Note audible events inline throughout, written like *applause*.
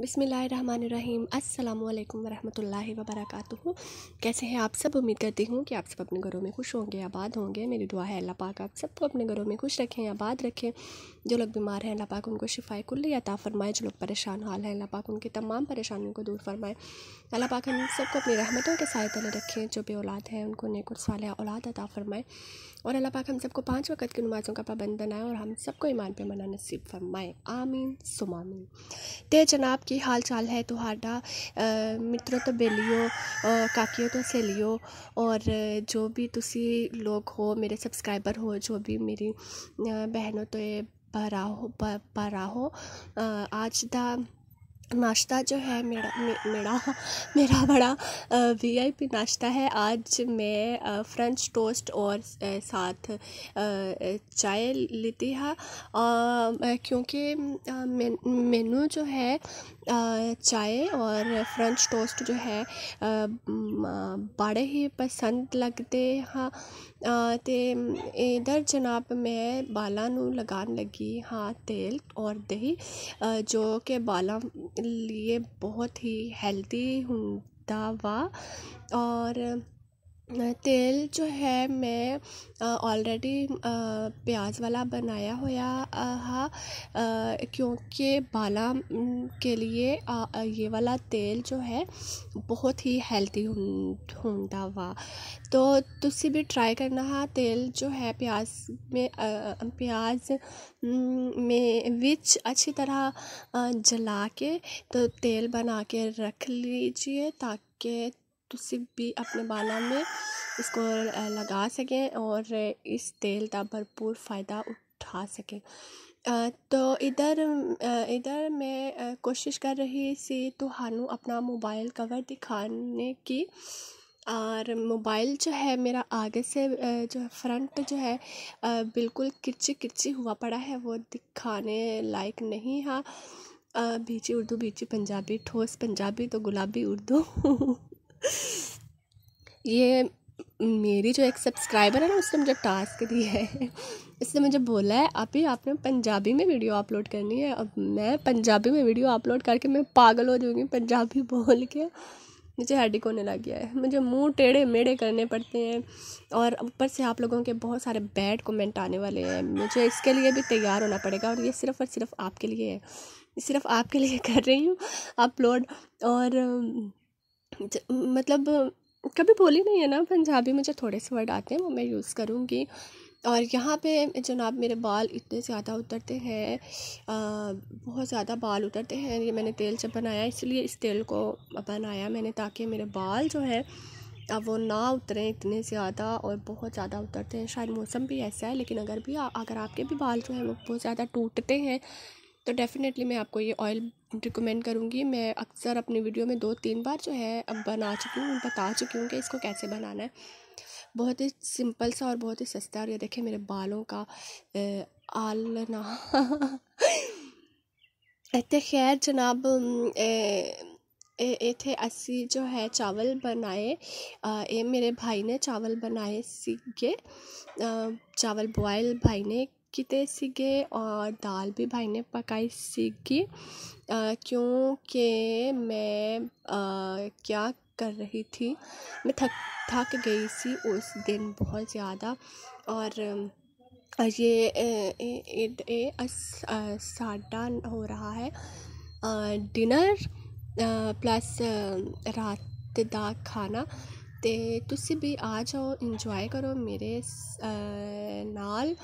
बिसमीम् अल्लाम वरहमल वबरक कैसे हैं आप सब उम्मीद करती हूँ कि आप सब अपने घरों में खुश होंगे आबाद होंगे मेरी दुआ है अल्लाह पाक आप सबको अपने घरों में खुश रखें आबाद रखें जो लोग बीमार हैं अल्लाह पाक उनको शिफाए कुल्ली अता फरमाए जो लोग परेशान हाल हैं अल्लाह पाक उनकी तमाम परेशानियों को दूर फरमाए अल्लाह पाक हम सबको अपनी रहमतों के साय तले रखें जो भी औलाद हैं उनको नेक वाले औलाद अता फरमाए और अल्लाह पाक हम सबको पाँच वक्त की नमाज़ों का पाबंद बनाए और हम सबको ईमान पर मना नसीब फरमाए आमीन सुमामीन ते जनाब की हाल चाल है तुहाडा मित्रों तो बेलियो काकियों तो सहेलियों और जो भी तुसी लोग हो मेरे सब्सक्राइबर हो जो भी मेरी बहनों तो ये भरा हो भरा हो आज दा नाश्ता जो है मेरा मे, मेरा मेरा बड़ा वीआईपी नाश्ता है आज मैं फ्रेंच टोस्ट और साथ चाय लेती है क्योंकि मेनू जो है चाय और फ्रेंच टोस्ट जो है बड़े ही पसंद लगते हैं तो इधर जनाब मैं बालों लगा लगी हाँ तेल और दही जो कि बालों लिए बहुत ही हेल्दी हूँ दवा और तेल जो है मैं ऑलरेडी प्याज वाला बनाया हुआ है क्योंकि बाला के लिए ये वाला तेल जो है बहुत ही हेल्दी होता वा तो तुसी भी ट्राई करना हा तेल जो है प्याज में प्याज में विच अच्छी तरह जला के तो तेल बना के रख लीजिए ताकि तो सिर्फ भी अपने बालों में इसको लगा सकें और इस तेल का भरपूर फ़ायदा उठा सकें तो इधर इधर मैं कोशिश कर रही सी तो हानू अपना मोबाइल कवर दिखाने की और मोबाइल जो है मेरा आगे से जो है फ्रंट जो है बिल्कुल किरची किरची हुआ पड़ा है वो दिखाने लायक नहीं है बीची उर्दू बीची पंजाबी ठोस पंजाबी तो गुलाबी उर्दू *laughs* ये मेरी जो एक सब्सक्राइबर है ना उसने मुझे टास्क दिया है इसने मुझे बोला है अभी आपने पंजाबी में वीडियो अपलोड करनी है अब मैं पंजाबी में वीडियो अपलोड करके मैं पागल हो जाऊँगी पंजाबी *laughs* बोल के मुझे हेडिक होने लग गया है मुझे मुंह टेढ़े मेढ़े करने पड़ते हैं और ऊपर से आप लोगों के बहुत सारे बैड कमेंट आने वाले हैं मुझे इसके लिए भी तैयार होना पड़ेगा और ये सिर्फ़ और सिर्फ आपके लिए है सिर्फ आपके लिए *laughs* कर रही हूँ अपलोड और मतलब कभी बोली नहीं है ना पंजाबी मुझे थोड़े से वर्ड आते हैं वो मैं यूज़ करूँगी और यहाँ पे जनाब मेरे बाल इतने ज़्यादा उतरते हैं बहुत ज़्यादा बाल उतरते हैं ये मैंने तेल जब बनाया इसलिए इस तेल को बनाया मैंने ताकि मेरे बाल जो है अब वो ना उतरें इतने ज़्यादा और बहुत ज़्यादा उतरते हैं शायद मौसम भी ऐसा है लेकिन अगर भी अगर आपके भी बाल जो है वो बहुत ज़्यादा टूटते हैं तो डेफ़िनेटली मैं आपको ये ऑयल रिकमेंड करूँगी मैं अक्सर अपनी वीडियो में दो तीन बार जो है अब बना चुकी हूँ बता चुकी हूँ कि इसको कैसे बनाना है बहुत ही सिंपल सा और बहुत ही सस्ता और ये देखें मेरे बालों का आलना इतने *laughs* खैर जनाब थे असी जो है चावल बनाए ये मेरे भाई ने चावल बनाए सीख के चावल बॉयल भाई ने किते सीगे और दाल भी भाई ने पकाई सीखी क्योंकि मैं आ, क्या कर रही थी मैं थक थक गई सी उस दिन बहुत ज़्यादा और ये साडा हो रहा है डिनर प्लस रात का खाना तो ਤੁਸੀਂ ਵੀ ਆ ਜਾਓ ਇੰਜੋਏ ਕਰੋ ਮੇਰੇ ਨਾਲ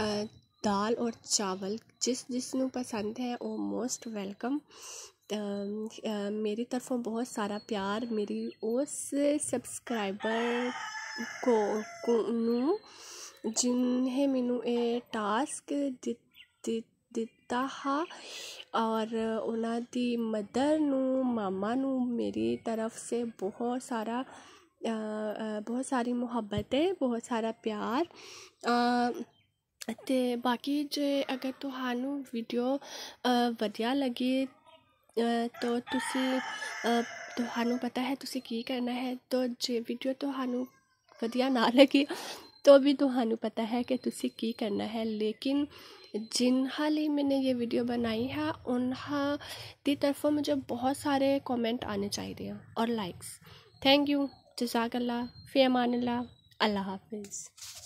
दाल और चावल जिस जिसन पसंद है वो मोस्ट वेलकम मेरी तरफों बहुत सारा प्यार मेरी उस सब्सक्राइबर को, को जिन्हें मैनू ये टास्क दि, दि, दिता हा और उन्होंने मदर मामा मेरी तरफ से बहुत सारा आ, आ, बहुत सारी मुहब्बत है बहुत सारा प्यार आ, अगर ਬਾਕੀ ਜੇ वीडियो ਤੁਹਾਨੂੰ ਵੀਡੀਓ तो तुसी तो हानू पता है तुसी की करना है तो ਤੋ वीडियो तो हानू ਵਧੀਆ ना ਲੱਗੇ तो भी तो पता है कि तुसी की करना है लेकिन जिन हाल ही मैंने ये वीडियो बनाई है हाँ की तरफों मुझे बहुत सारे कमेंट आने चाहिए और लाइक्स थैंक यू जजाकल्ला फ़ी अल्लाह हाफिज़